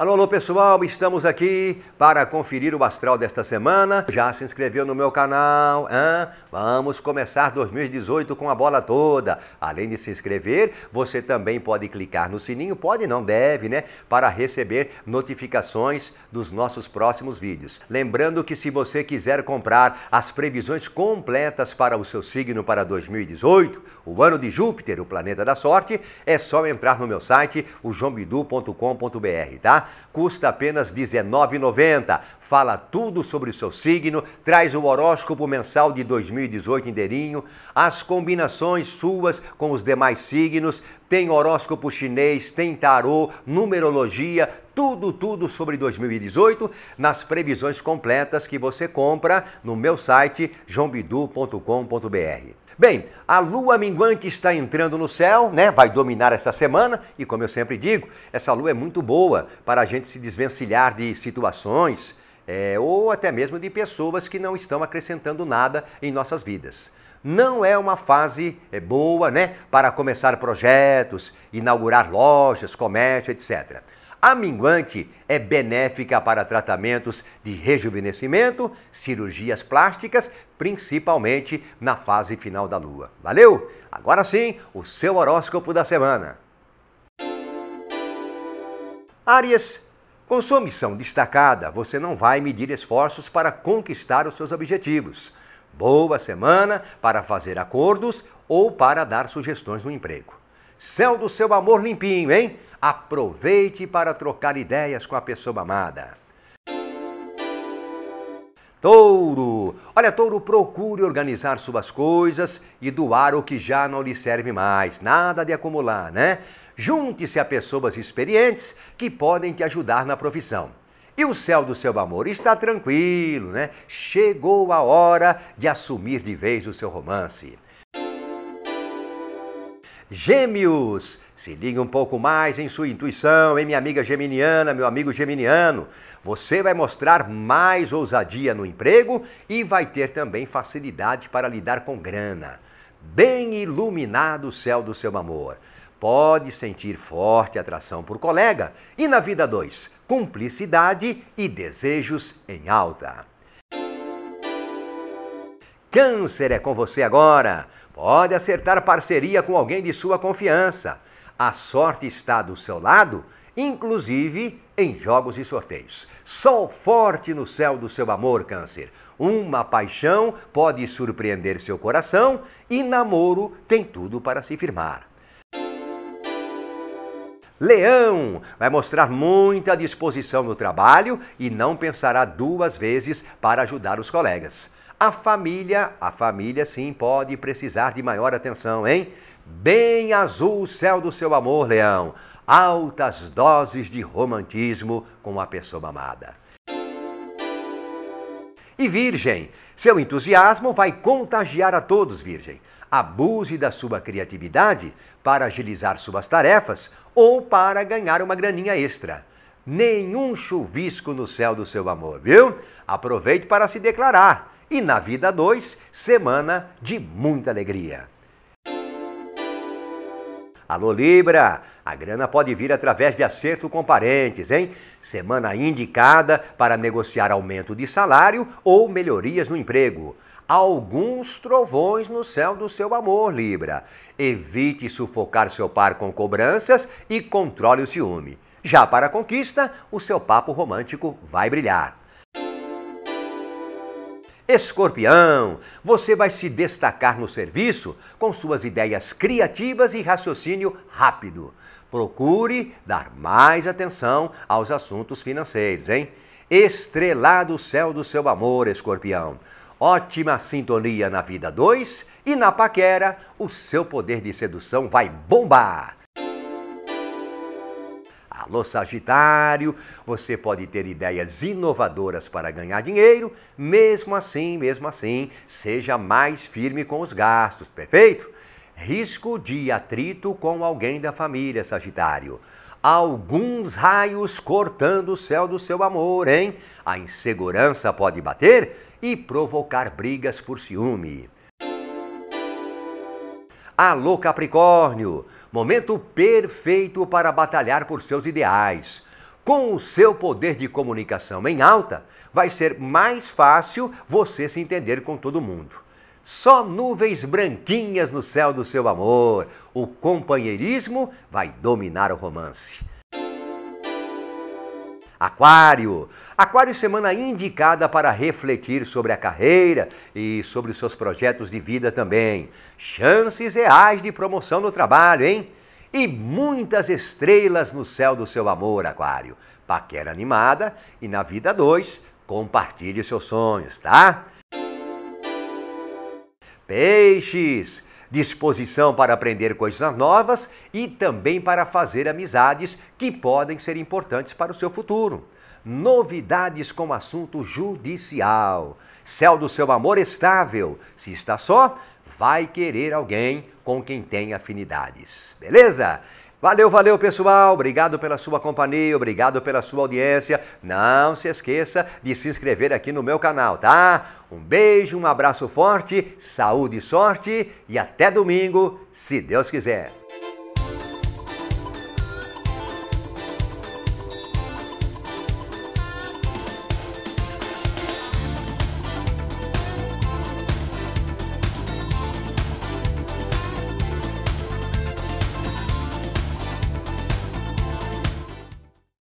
Alô, alô pessoal, estamos aqui para conferir o astral desta semana. Já se inscreveu no meu canal? Hein? Vamos começar 2018 com a bola toda. Além de se inscrever, você também pode clicar no sininho, pode não, deve, né? Para receber notificações dos nossos próximos vídeos. Lembrando que se você quiser comprar as previsões completas para o seu signo para 2018, o ano de Júpiter, o planeta da sorte, é só entrar no meu site, o tá? custa apenas R$19,90. Fala tudo sobre o seu signo, traz o horóscopo mensal de 2018 inteirinho, as combinações suas com os demais signos, tem horóscopo chinês, tem tarô, numerologia, tudo, tudo sobre 2018 nas previsões completas que você compra no meu site joãobidu.com.br. Bem, a lua minguante está entrando no céu, né? Vai dominar essa semana e, como eu sempre digo, essa lua é muito boa para a gente se desvencilhar de situações é, ou até mesmo de pessoas que não estão acrescentando nada em nossas vidas não é uma fase é, boa né, para começar projetos, inaugurar lojas, comércio, etc. A minguante é benéfica para tratamentos de rejuvenescimento, cirurgias plásticas, principalmente na fase final da lua. Valeu? Agora sim, o seu horóscopo da semana. Áries, com sua missão destacada, você não vai medir esforços para conquistar os seus objetivos. Boa semana para fazer acordos ou para dar sugestões no emprego. Céu do seu amor limpinho, hein? Aproveite para trocar ideias com a pessoa amada. Touro. Olha, touro, procure organizar suas coisas e doar o que já não lhe serve mais. Nada de acumular, né? Junte-se a pessoas experientes que podem te ajudar na profissão. E o céu do seu amor está tranquilo, né? Chegou a hora de assumir de vez o seu romance. Gêmeos, se ligue um pouco mais em sua intuição, hein, minha amiga geminiana, meu amigo geminiano. Você vai mostrar mais ousadia no emprego e vai ter também facilidade para lidar com grana. Bem iluminado o céu do seu amor. Pode sentir forte atração por colega. E na vida 2, cumplicidade e desejos em alta. Câncer é com você agora. Pode acertar parceria com alguém de sua confiança. A sorte está do seu lado, inclusive em jogos e sorteios. Sol forte no céu do seu amor, Câncer. Uma paixão pode surpreender seu coração e namoro tem tudo para se firmar. Leão vai mostrar muita disposição no trabalho e não pensará duas vezes para ajudar os colegas. A família, a família sim pode precisar de maior atenção, hein? Bem azul o céu do seu amor, Leão. Altas doses de romantismo com a pessoa amada. E Virgem, seu entusiasmo vai contagiar a todos, Virgem. Abuse da sua criatividade para agilizar suas tarefas ou para ganhar uma graninha extra nenhum chuvisco no céu do seu amor, viu? Aproveite para se declarar e na Vida 2, semana de muita alegria. Alô Libra, a grana pode vir através de acerto com parentes, hein? Semana indicada para negociar aumento de salário ou melhorias no emprego. Alguns trovões no céu do seu amor, Libra. Evite sufocar seu par com cobranças e controle o ciúme. Já para a conquista, o seu papo romântico vai brilhar. Escorpião, você vai se destacar no serviço com suas ideias criativas e raciocínio rápido. Procure dar mais atenção aos assuntos financeiros, hein? Estrelado o céu do seu amor, Escorpião. Ótima sintonia na vida 2 e na paquera, o seu poder de sedução vai bombar. Alô, Sagitário, você pode ter ideias inovadoras para ganhar dinheiro, mesmo assim, mesmo assim, seja mais firme com os gastos, perfeito? Risco de atrito com alguém da família, Sagitário alguns raios cortando o céu do seu amor, hein? A insegurança pode bater e provocar brigas por ciúme. Alô Capricórnio, momento perfeito para batalhar por seus ideais. Com o seu poder de comunicação em alta, vai ser mais fácil você se entender com todo mundo. Só nuvens branquinhas no céu do seu amor. O companheirismo vai dominar o romance. Aquário. Aquário, semana indicada para refletir sobre a carreira e sobre os seus projetos de vida também. Chances reais de promoção no trabalho, hein? E muitas estrelas no céu do seu amor, Aquário. Paquera animada e na vida 2, compartilhe seus sonhos, tá? Peixes disposição para aprender coisas novas e também para fazer amizades que podem ser importantes para o seu futuro. Novidades com assunto judicial. Céu do seu amor estável. Se está só, vai querer alguém com quem tem afinidades. Beleza? Valeu, valeu pessoal, obrigado pela sua companhia, obrigado pela sua audiência. Não se esqueça de se inscrever aqui no meu canal, tá? Um beijo, um abraço forte, saúde e sorte e até domingo, se Deus quiser.